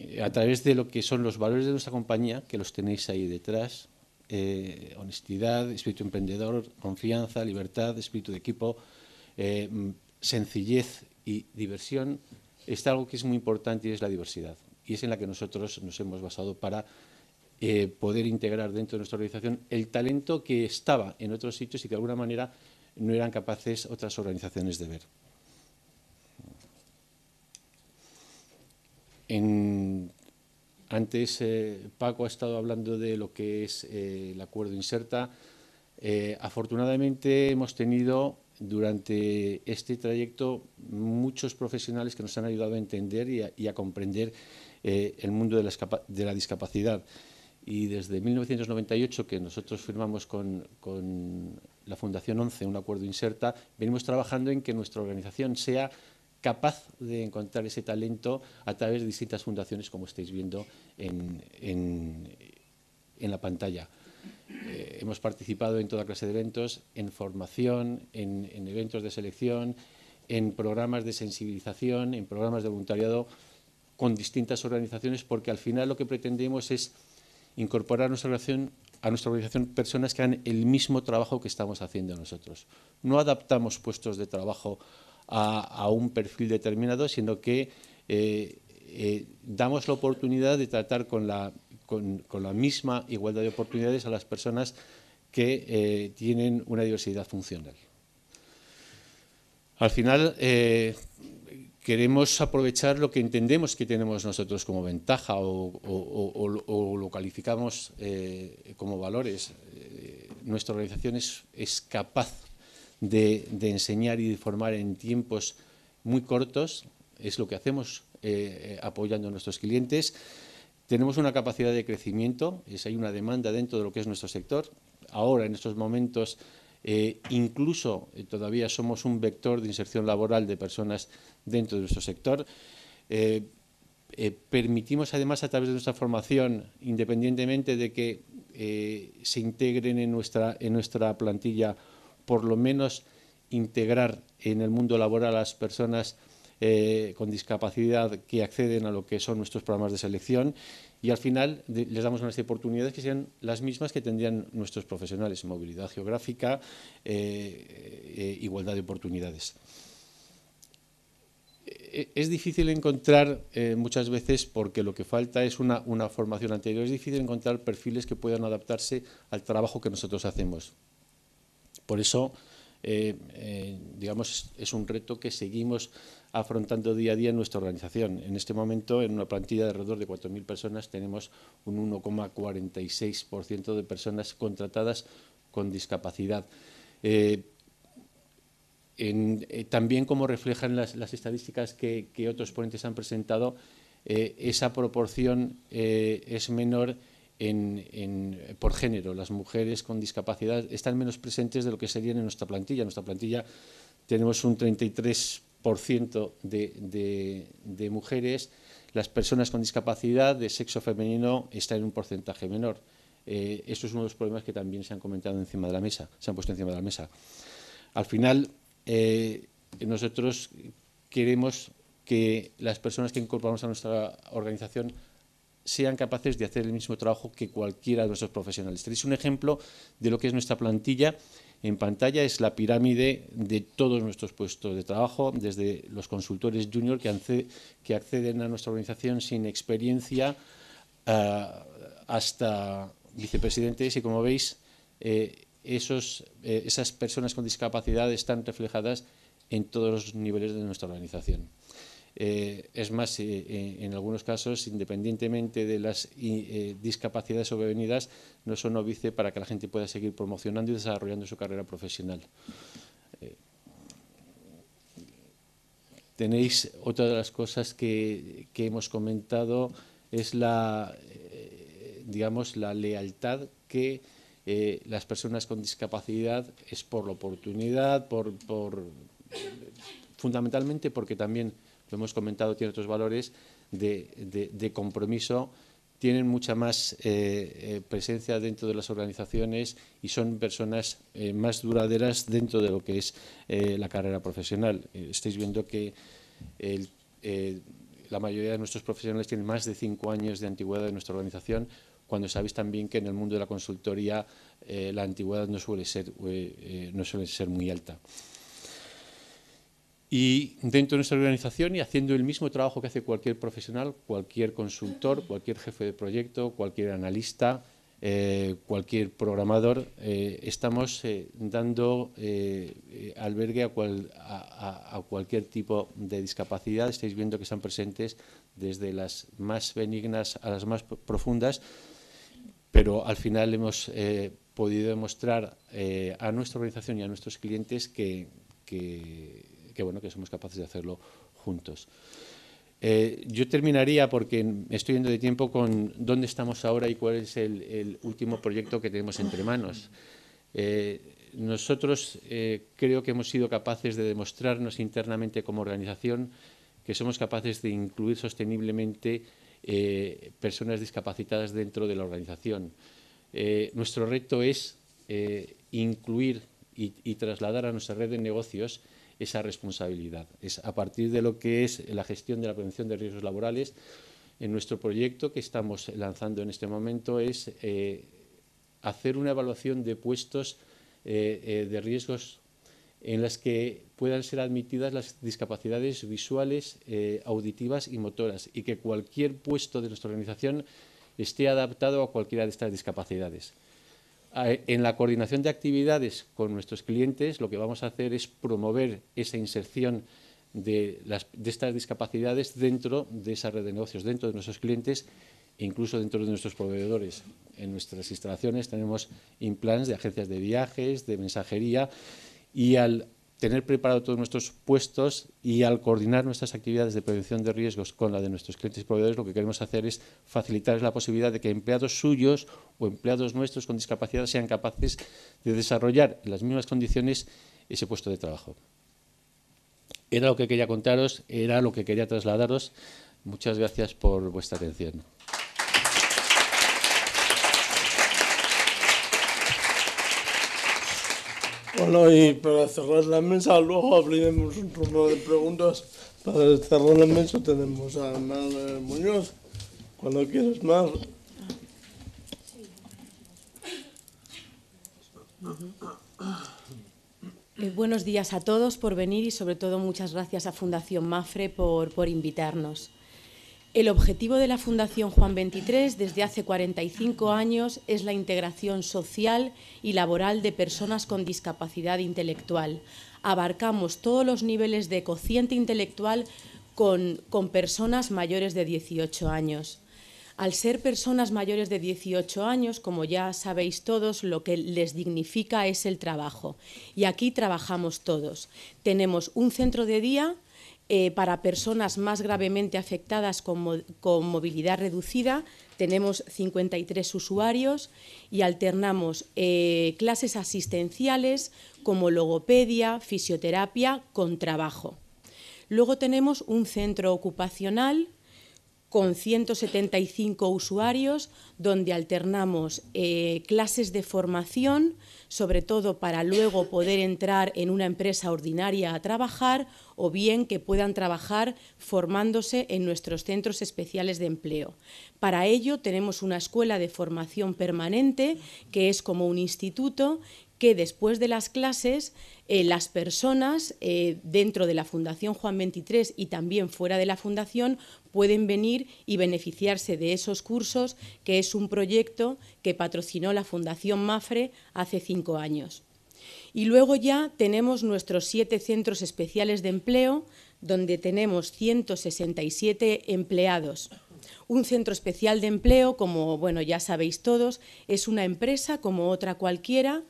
Eh, a través de lo que son los valores de nuestra compañía, que los tenéis ahí detrás, eh, honestidad, espíritu emprendedor, confianza, libertad, espíritu de equipo, sencillez y diversión, está algo que es muy importante y es la diversidad. Y es en la que nosotros nos hemos basado para eh, poder integrar dentro de nuestra organización el talento que estaba en otros sitios y que de alguna manera no eran capaces otras organizaciones de ver. antes eh, Paco ha estado hablando de lo que es eh, el acuerdo inserta. afortunadamente hemos tenido durante este trayecto muchos profesionales que nos han ayudado a entender y a, comprender eh, el mundo de la, discapacidad. Y desde 1998, que nosotros firmamos con, la Fundación 11 un acuerdo inserta, venimos trabajando en que nuestra organización sea capaz de encontrar ese talento a través de distintas fundaciones, como estáis viendo en la pantalla hemos participado en toda clase de eventos, en formación, en, eventos de selección, en programas de sensibilización, en programas de voluntariado con distintas organizaciones, porque al final lo que pretendemos es incorporar a nuestra organización, personas que hagan el mismo trabajo que estamos haciendo nosotros. No adaptamos puestos de trabajo a, un perfil determinado, sino que eh, eh, damos la oportunidad de tratar con la con, la misma igualdad de oportunidades a las personas que eh, tienen una diversidad funcional. Al final, eh, queremos aprovechar lo que entendemos que tenemos nosotros como ventaja o, lo calificamos eh, como valores. nuestra organización es, capaz de, de, enseñar y de formar en tiempos muy cortos, es lo que hacemos apoyando a nuestros clientes, tenemos una capacidad de crecimiento, es, hay una demanda dentro de lo que es nuestro sector. Ahora, en estos momentos, eh, incluso eh, todavía somos un vector de inserción laboral de personas dentro de nuestro sector. Eh, permitimos además a través de nuestra formación, independientemente de que se integren en nuestra, en nuestra plantilla, por lo menos integrar en el mundo laboral a las personas eh, con discapacidad que acceden a lo que son nuestros programas de selección y al final les damos unas oportunidades que sean las mismas que tendrían nuestros profesionales, movilidad geográfica, eh, eh, igualdad de oportunidades e, e, es difícil encontrar muchas veces porque lo que falta es una, una, formación anterior, es difícil encontrar perfiles que puedan adaptarse al trabajo que nosotros hacemos. Por eso eh, eh, digamos, es un reto que seguimos afrontando día a día en nuestra organización. En este momento, en una plantilla de alrededor de 4.000 personas, tenemos un 1,46% de personas contratadas con discapacidad. Eh, también, como reflejan las, estadísticas que, otros ponentes han presentado, esa proporción es menor por género. Las mujeres con discapacidad están menos presentes de lo que serían en nuestra plantilla. En nuestra plantilla tenemos un 33% de, mujeres. Las personas con discapacidad de sexo femenino están en un porcentaje menor. Eh, eso es uno de los problemas que también se han comentado encima de la mesa, se han puesto encima de la mesa. Al final, eh, nosotros queremos que las personas que incorporamos a nuestra organización sean capaces de hacer el mismo trabajo que cualquiera de nuestros profesionales. Tenéis un ejemplo de lo que es nuestra plantilla. En pantalla es la pirámide de todos nuestros puestos de trabajo, desde los consultores junior que, acceden a nuestra organización sin experiencia ah, hasta vicepresidentes y como veis eh, eh, esas personas con discapacidad están reflejadas en todos los niveles de nuestra organización. Eh, es más, eh, eh, en algunos casos, independientemente de las discapacidades sobrevenidas, no son obvices para que la gente pueda seguir promocionando y desarrollando su carrera profesional. tenéis otra de las cosas que, hemos comentado es la, digamos, la lealtad que las personas con discapacidad es por la oportunidad, por fundamentalmente porque también lo hemos comentado, tiene otros valores de, compromiso, tienen mucha más eh, eh, presencia dentro de las organizaciones y son personas eh, más duraderas dentro de lo que es la carrera profesional. estáis viendo que la mayoría de nuestros profesionales tienen más de cinco años de antigüedad en nuestra organización, cuando sabéis también que en el mundo de la consultoría la antigüedad no no suele ser muy alta y dentro de nuestra organización y haciendo el mismo trabajo que hace cualquier profesional, cualquier consultor, cualquier jefe de proyecto, cualquier analista, eh, cualquier programador, eh, estamos eh, dando albergue a, a, cualquier tipo de discapacidad. Estáis viendo que están presentes desde las más benignas a las más profundas, pero al final hemos podido demostrar a nuestra organización y a nuestros clientes que que, bueno, que somos capaces de hacerlo juntos. Eh, yo terminaría, porque estoy yendo de tiempo, con dónde estamos ahora y cuál es el, último proyecto que tenemos entre manos. Eh, nosotros eh, creo que hemos sido capaces de demostrarnos internamente como organización que somos capaces de incluir sosteniblemente personas discapacitadas dentro de la organización. nuestro reto es incluir y, y trasladar a nuestra red de negocios esa responsabilidad. Es a partir de lo que es la gestión de la prevención de riesgos laborales, en nuestro proyecto que estamos lanzando en este momento es eh, hacer una evaluación de puestos eh, eh, de riesgos en las que puedan ser admitidas las discapacidades visuales, auditivas y motoras y que cualquier puesto de nuestra organización esté adaptado a cualquiera de estas discapacidades en la coordinación de actividades con nuestros clientes, lo que vamos a hacer es promover esa inserción de, estas discapacidades dentro de esa red de negocios, dentro de nuestros clientes e incluso dentro de nuestros proveedores. En nuestras instalaciones tenemos implants de agencias de viajes, de mensajería y al tener preparados todos nuestros puestos y al coordinar nuestras actividades de prevención de riesgos con la de nuestros clientes y proveedores, lo que queremos hacer es facilitarles la posibilidad de que empleados suyos o empleados nuestros con discapacidad sean capaces de desarrollar en las mismas condiciones ese puesto de trabajo. Era lo que quería contaros, era lo que quería trasladaros. Muchas gracias por vuestra atención. Bueno, y para cerrar la mesa, luego abriremos un turno de preguntas. Para cerrar la mesa tenemos a Manuel eh, Muñoz. Cuando quieres más. Eh, buenos días a todos por venir y sobre todo muchas gracias a Fundación Mafre por invitarnos. El objetivo de la Fundación Juan 23 desde hace 45 años es la integración social y laboral de personas con discapacidad intelectual. Abarcamos todos los niveles de cociente intelectual con, con personas mayores de 18 años. Al ser personas mayores de 18 años, como ya sabéis todos, lo que les dignifica es el trabajo. Y aquí trabajamos todos. Tenemos un centro de día eh, para personas más gravemente afectadas con, movilidad reducida tenemos 53 usuarios y alternamos eh, clases asistenciales como logopedia, fisioterapia con trabajo. Luego tenemos un centro ocupacional con 175 usuarios donde alternamos eh, clases de formación sobre todo para luego poder entrar en una empresa ordinaria a trabajar o bien que puedan trabajar formándose en nuestros centros especiales de empleo. Para ello tenemos una escuela de formación permanente que es como un instituto que después de las clases eh, las personas eh, dentro de la Fundación Juan 23 y también fuera de la Fundación pueden venir y beneficiarse de esos cursos, que es un proyecto que patrocinó la Fundación MAFRE hace cinco años. Y luego ya tenemos nuestros siete centros especiales de empleo, donde tenemos 167 empleados. Un centro especial de empleo, como bueno, ya sabéis todos, es una empresa como otra cualquiera,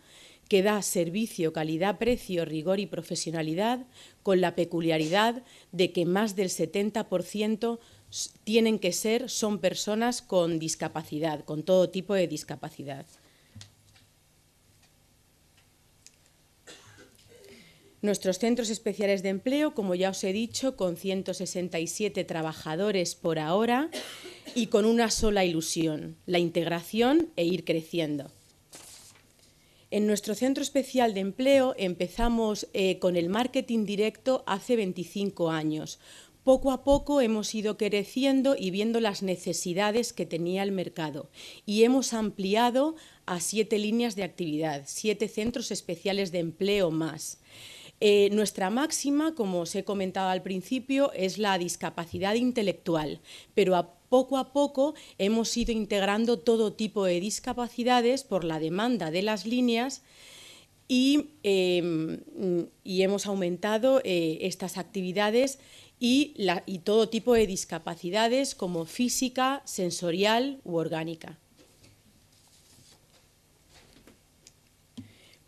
que da servicio, calidad, precio, rigor y profesionalidad, con la peculiaridad de que más del 70% tienen que ser, son personas con discapacidad, con todo tipo de discapacidad. Nuestros centros especiales de empleo, como ya os he dicho, con 167 trabajadores por ahora y con una sola ilusión, la integración e ir creciendo. En nuestro centro especial de empleo empezamos eh, con el marketing directo hace 25 años. Poco a poco hemos ido creciendo y viendo las necesidades que tenía el mercado y hemos ampliado a siete líneas de actividad, siete centros especiales de empleo más. Eh, nuestra máxima, como os he comentado al principio, es la discapacidad intelectual, pero poco a poco hemos ido integrando todo tipo de discapacidades por la demanda de las líneas y, em, hemos aumentado eh, estas actividades y todo tipo de discapacidades como física, sensorial u orgánica.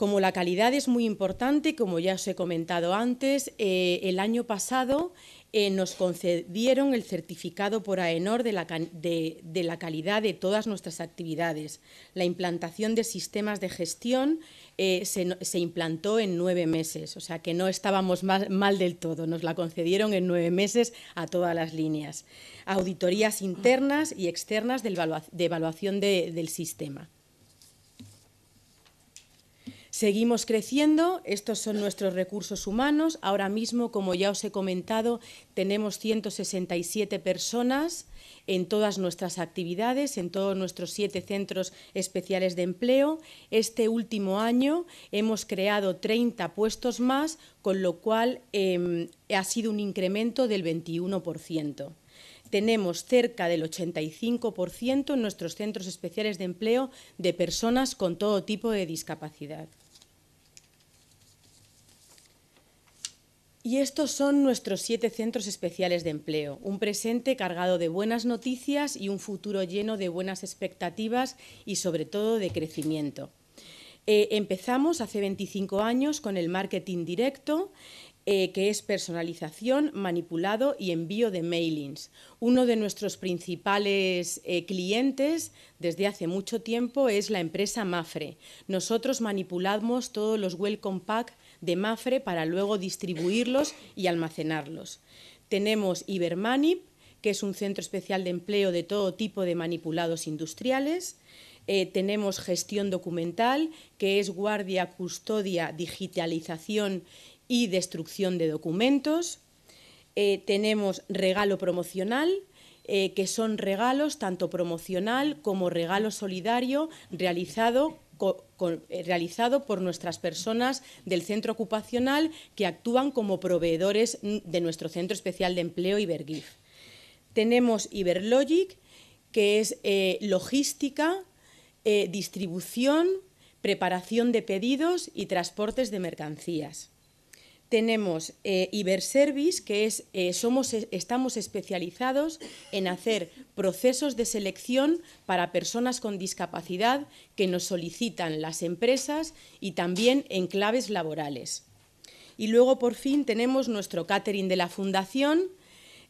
Como la calidad es muy importante, como ya os he comentado antes, eh, el año pasado eh, nos concedieron el certificado por AENOR de la, calidad de todas nuestras actividades. La implantación de sistemas de gestión eh, se, implantó en nueve meses, o sea que no estábamos mal del todo, nos la concedieron en nueve meses a todas las líneas. Auditorías internas y externas de, evaluación del sistema. Seguimos creciendo, estos son nuestros recursos humanos. Ahora mismo, como ya os he comentado, tenemos 167 personas en todas nuestras actividades, en todos nuestros siete centros especiales de empleo. Este último año hemos creado 30 puestos más, con lo cual em, ha sido un incremento del 21% tenemos cerca del 85% en nuestros centros especiales de empleo de personas con todo tipo de discapacidad. Y estos son nuestros siete centros especiales de empleo, un presente cargado de buenas noticias y un futuro lleno de buenas expectativas y sobre todo de crecimiento. Eh, empezamos hace 25 años con el marketing directo, eh, que es personalización, manipulado y envío de mailings. Uno de nuestros principales eh, clientes desde hace mucho tiempo es la empresa Mafre. Nosotros manipulamos todos los welcome pack de Mafre para luego distribuirlos y almacenarlos. Tenemos Ibermanip, que es un centro especial de empleo de todo tipo de manipulados industriales. Eh, tenemos gestión documental, que es guardia, custodia, digitalización y destrucción de documentos. Eh, tenemos regalo promocional, eh, que son regalos tanto promocional como regalo solidario realizado eh, realizado por nuestras personas del centro ocupacional que actúan como proveedores de nuestro Centro Especial de Empleo Ibergif. Tenemos Iberlogic, que es eh, logística, eh, distribución, preparación de pedidos y transportes de mercancías tenemos eh, Iberservice, que es, eh, somos, estamos especializados en hacer procesos de selección para personas con discapacidad que nos solicitan las empresas y también en claves laborales. Y luego, por fin, tenemos nuestro catering de la Fundación,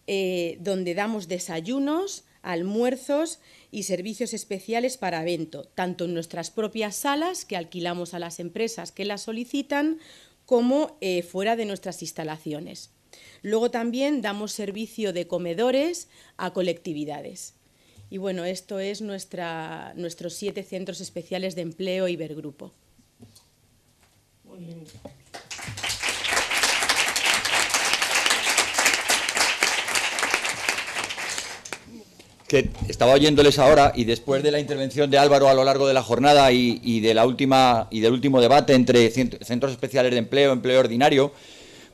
eh, donde damos desayunos, almuerzos y servicios especiales para evento, tanto en nuestras propias salas, que alquilamos a las empresas que las solicitan, como eh, fuera de nuestras instalaciones. Luego también damos servicio de comedores a colectividades. Y bueno, esto es nuestra, nuestros siete centros especiales de empleo e Ibergrupo. Muy bien. que estaba oyéndoles ahora y después de la intervención de Álvaro a lo largo de la jornada y, de la última, y del último debate entre centros especiales de empleo, empleo ordinario,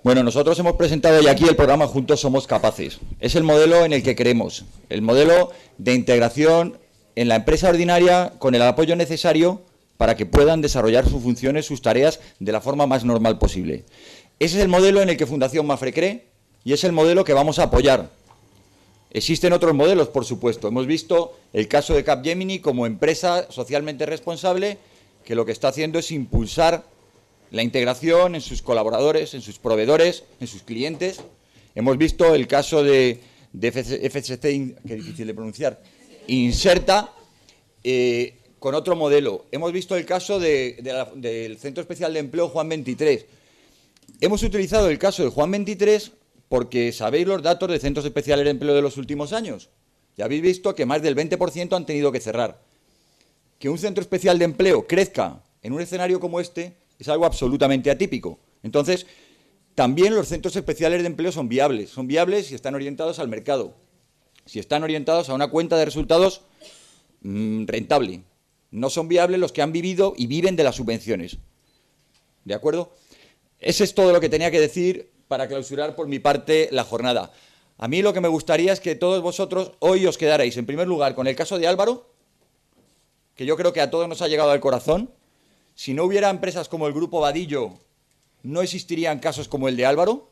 bueno, nosotros hemos presentado hoy aquí el programa Juntos Somos Capaces. Es el modelo en el que creemos, el modelo de integración en la empresa ordinaria con el apoyo necesario para que puedan desarrollar sus funciones, sus tareas de la forma más normal posible. Ese es el modelo en el que Fundación Mafre cree y es el modelo que vamos a apoyar Existen otros modelos, por supuesto. Hemos visto el caso de Capgemini como empresa socialmente responsable que lo que está haciendo es impulsar la integración en sus colaboradores, en sus proveedores, en sus clientes. Hemos visto el caso de, de FCC, que es difícil de pronunciar, Inserta, eh, con otro modelo. Hemos visto el caso del Centro Especial de Empleo Juan 23. Hemos utilizado el caso de Juan 23 porque sabéis los datos de centros especiales de empleo de los últimos años. Ya habéis visto que más del 20% han tenido que cerrar. Que un centro especial de empleo crezca en un escenario como este es algo absolutamente atípico. Entonces, también los centros especiales de empleo son viables. Son viables si están orientados al mercado, si están orientados a una cuenta de resultados mm, rentable. No son viables los que han vivido y viven de las subvenciones. ¿De acuerdo? Eso es todo lo que tenía que decir para clausurar por mi parte la jornada. A mí lo que me gustaría es que todos vosotros hoy os quedarais, en primer lugar, con el caso de Álvaro, que yo creo que a todos nos ha llegado al corazón. Si no hubiera empresas como el Grupo Vadillo, no existirían casos como el de Álvaro.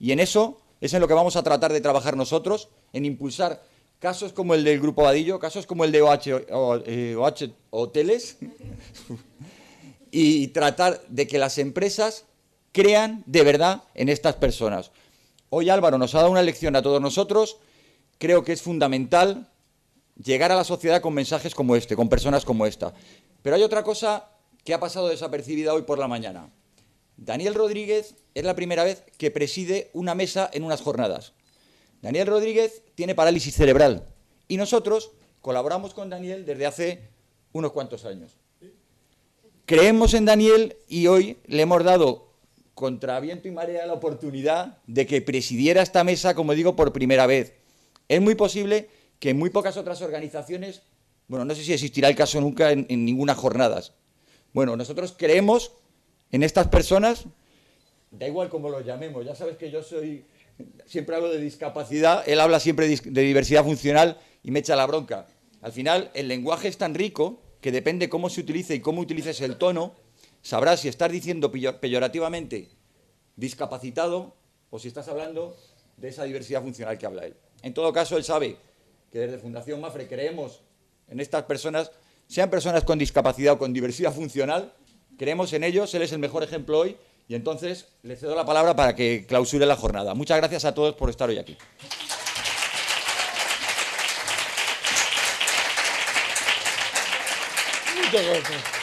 Y en eso es en lo que vamos a tratar de trabajar nosotros, en impulsar casos como el del Grupo Vadillo, casos como el de OH, OH Hoteles, y tratar de que las empresas crean de verdad en estas personas. Hoy Álvaro nos ha dado una lección a todos nosotros. Creo que es fundamental llegar a la sociedad con mensajes como este, con personas como esta. Pero hay otra cosa que ha pasado desapercibida hoy por la mañana. Daniel Rodríguez es la primera vez que preside una mesa en unas jornadas. Daniel Rodríguez tiene parálisis cerebral y nosotros colaboramos con Daniel desde hace unos cuantos años. Creemos en Daniel y hoy le hemos dado contra viento y marea la oportunidad de que presidiera esta mesa, como digo, por primera vez. Es muy posible que en muy pocas otras organizaciones, bueno, no sé si existirá el caso nunca en, ninguna jornadas. Bueno, nosotros creemos en estas personas, da igual como los llamemos, ya sabes que yo soy, siempre hablo de discapacidad, él habla siempre de diversidad funcional y me echa la bronca. Al final, el lenguaje es tan rico que depende cómo se utilice y cómo utilices el tono, sabrá si estás diciendo peyorativamente discapacitado o si estás hablando de esa diversidad funcional que habla él. En todo caso, él sabe que desde Fundación Mafre creemos en estas personas, sean personas con discapacidad o con diversidad funcional, creemos en ellos, él es el mejor ejemplo hoy y entonces le cedo la palabra para que clausure la jornada. Muchas gracias a todos por estar hoy aquí. Muchas gracias.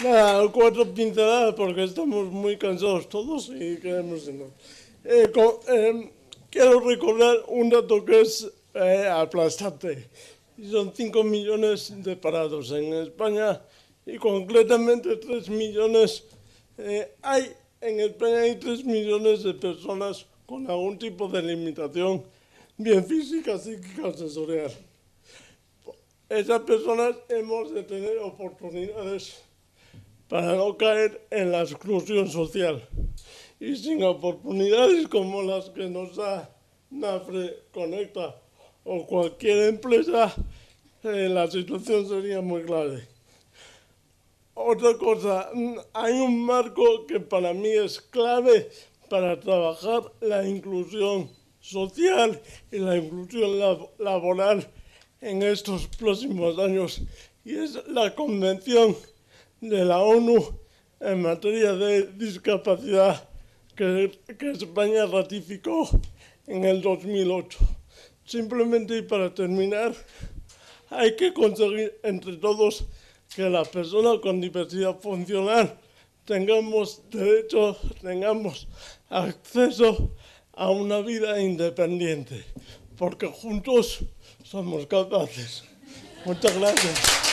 Nada, cuatro pinceladas porque estamos muy cansados todos y queremos irnos. Eh, em, quiero recordar un dato que es eh, aplastante. Son 5 millones de parados en España y concretamente 3 millones. Eh, hay en España hay 3 millones de personas con algún tipo de limitación, bien física, psíquica, sensorial. Esas personas hemos de tener oportunidades para no caer en la exclusión social y sin oportunidades como las que nos da NAFRE Conecta o cualquier empresa, eh, la situación sería muy grave. Otra cosa, mm, hay un marco que para mí es clave para trabajar la inclusión social y la inclusión laboral en estos próximos años y es la Convención de la ONU en materia de discapacidad que, España ratificó en el 2008. Simplemente y para terminar, hay que conseguir entre todos que las personas con diversidad funcional tengamos derecho, tengamos acceso a una vida independiente, porque juntos somos capaces. Muchas gracias.